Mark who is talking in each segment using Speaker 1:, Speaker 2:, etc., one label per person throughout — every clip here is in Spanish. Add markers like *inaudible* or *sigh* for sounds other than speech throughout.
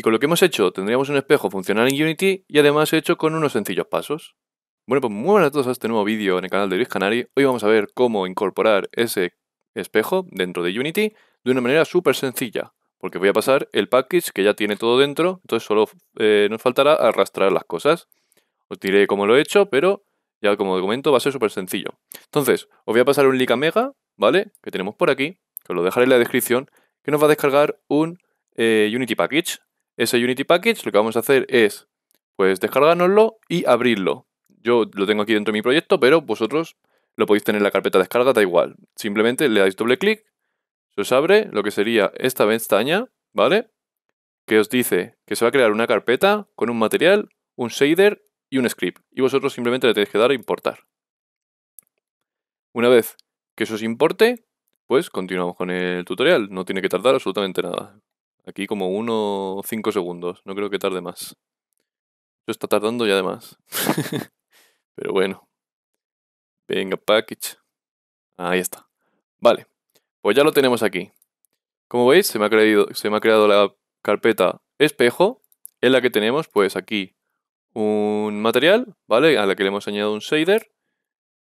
Speaker 1: Y con lo que hemos hecho tendríamos un espejo funcional en Unity y además hecho con unos sencillos pasos. Bueno, pues muy buenas a todos a este nuevo vídeo en el canal de Luis Canary. Hoy vamos a ver cómo incorporar ese espejo dentro de Unity de una manera súper sencilla. Porque voy a pasar el package que ya tiene todo dentro, entonces solo eh, nos faltará arrastrar las cosas. Os diré cómo lo he hecho, pero ya como documento va a ser súper sencillo. Entonces, os voy a pasar un link a Mega, ¿vale? Que tenemos por aquí, que os lo dejaré en la descripción, que nos va a descargar un eh, Unity Package, ese Unity Package lo que vamos a hacer es, pues, descargárnoslo y abrirlo. Yo lo tengo aquí dentro de mi proyecto, pero vosotros lo podéis tener en la carpeta de descarga, da igual. Simplemente le dais doble clic, se os abre lo que sería esta pestaña, ¿vale? Que os dice que se va a crear una carpeta con un material, un shader y un script. Y vosotros simplemente le tenéis que dar a importar. Una vez que eso os importe, pues continuamos con el tutorial. No tiene que tardar absolutamente nada. Aquí como uno, cinco segundos. No creo que tarde más. Esto está tardando ya además. *laughs* Pero bueno. Venga, package. Ahí está. Vale. Pues ya lo tenemos aquí. Como veis, se me ha creado, se me ha creado la carpeta espejo. En la que tenemos, pues aquí, un material, ¿vale? A la que le hemos añadido un shader,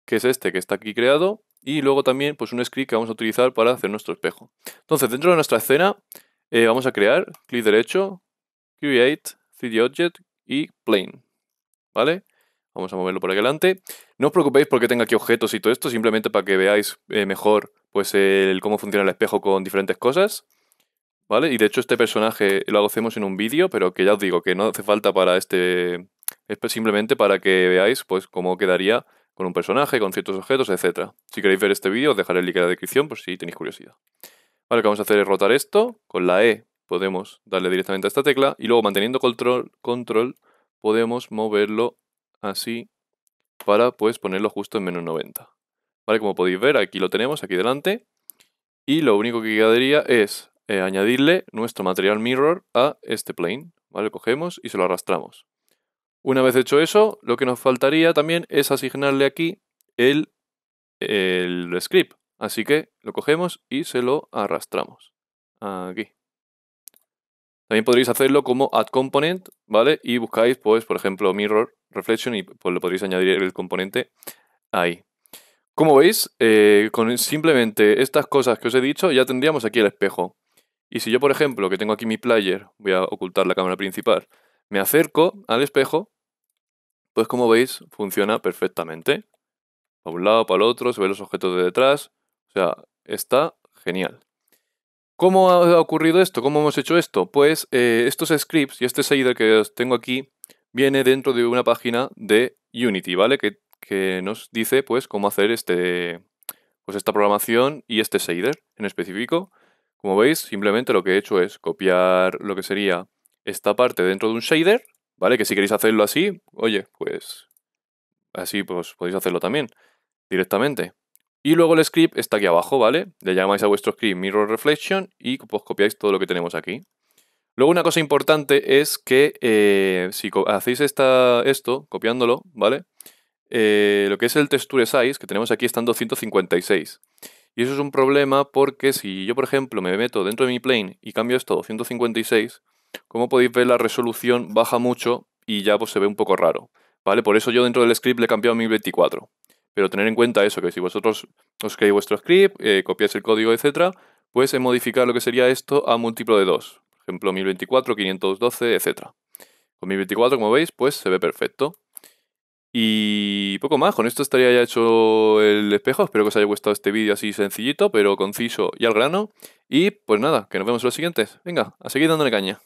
Speaker 1: que es este que está aquí creado. Y luego también, pues un script que vamos a utilizar para hacer nuestro espejo. Entonces, dentro de nuestra escena, eh, vamos a crear, clic derecho, Create 3D Object y Plane. ¿Vale? Vamos a moverlo por aquí adelante. No os preocupéis porque tenga aquí objetos y todo esto, simplemente para que veáis eh, mejor pues, el, cómo funciona el espejo con diferentes cosas. ¿Vale? Y de hecho este personaje lo hacemos en un vídeo, pero que ya os digo que no hace falta para este... Es simplemente para que veáis pues cómo quedaría con un personaje, con ciertos objetos, etc. Si queréis ver este vídeo os dejaré el link en la descripción por si tenéis curiosidad lo que vamos a hacer es rotar esto. Con la E podemos darle directamente a esta tecla y luego manteniendo control, control podemos moverlo así para pues ponerlo justo en menos 90. Vale, como podéis ver, aquí lo tenemos, aquí delante. Y lo único que quedaría es eh, añadirle nuestro material mirror a este plane. Vale, cogemos y se lo arrastramos. Una vez hecho eso, lo que nos faltaría también es asignarle aquí el, el script. Así que lo cogemos y se lo arrastramos. Aquí. También podréis hacerlo como add component, ¿vale? Y buscáis, pues, por ejemplo, mirror reflection y pues le podréis añadir el componente ahí. Como veis, eh, con simplemente estas cosas que os he dicho, ya tendríamos aquí el espejo. Y si yo, por ejemplo, que tengo aquí mi player, voy a ocultar la cámara principal, me acerco al espejo, pues como veis, funciona perfectamente. A un lado, para el otro, se ven los objetos de detrás, o sea, está genial. ¿Cómo ha ocurrido esto? ¿Cómo hemos hecho esto? Pues eh, estos scripts y este shader que os tengo aquí viene dentro de una página de Unity, ¿vale? Que, nos dice pues cómo hacer este, pues, esta programación y este shader en específico. Como veis, simplemente lo que he hecho es copiar lo que sería esta parte dentro de un shader, ¿vale? Que si queréis hacerlo así, oye, pues así pues podéis hacerlo también directamente. Y luego el script está aquí abajo, ¿vale? Le llamáis a vuestro script Mirror Reflection y pues copiáis todo lo que tenemos aquí. Luego una cosa importante es que eh, si hacéis esto, copiándolo, ¿vale? Eh, lo que es el texture size que tenemos aquí está en 256. Y eso es un problema porque si yo, por ejemplo, me meto dentro de mi plane y cambio esto a 256, como podéis ver la resolución baja mucho y ya pues, se ve un poco raro. ¿vale? Por eso yo dentro del script le he cambiado a 1024. Pero tener en cuenta eso, que si vosotros os creéis vuestro script, eh, copiáis el código, etcétera, pues es modificar lo que sería esto a múltiplo de 2. Por ejemplo, 1024, 512, etcétera. Con 1024, como veis, pues se ve perfecto. Y poco más, con esto estaría ya hecho el espejo. Espero que os haya gustado este vídeo así sencillito, pero conciso y al grano. Y pues nada, que nos vemos en los siguientes. Venga, a seguir dándole caña.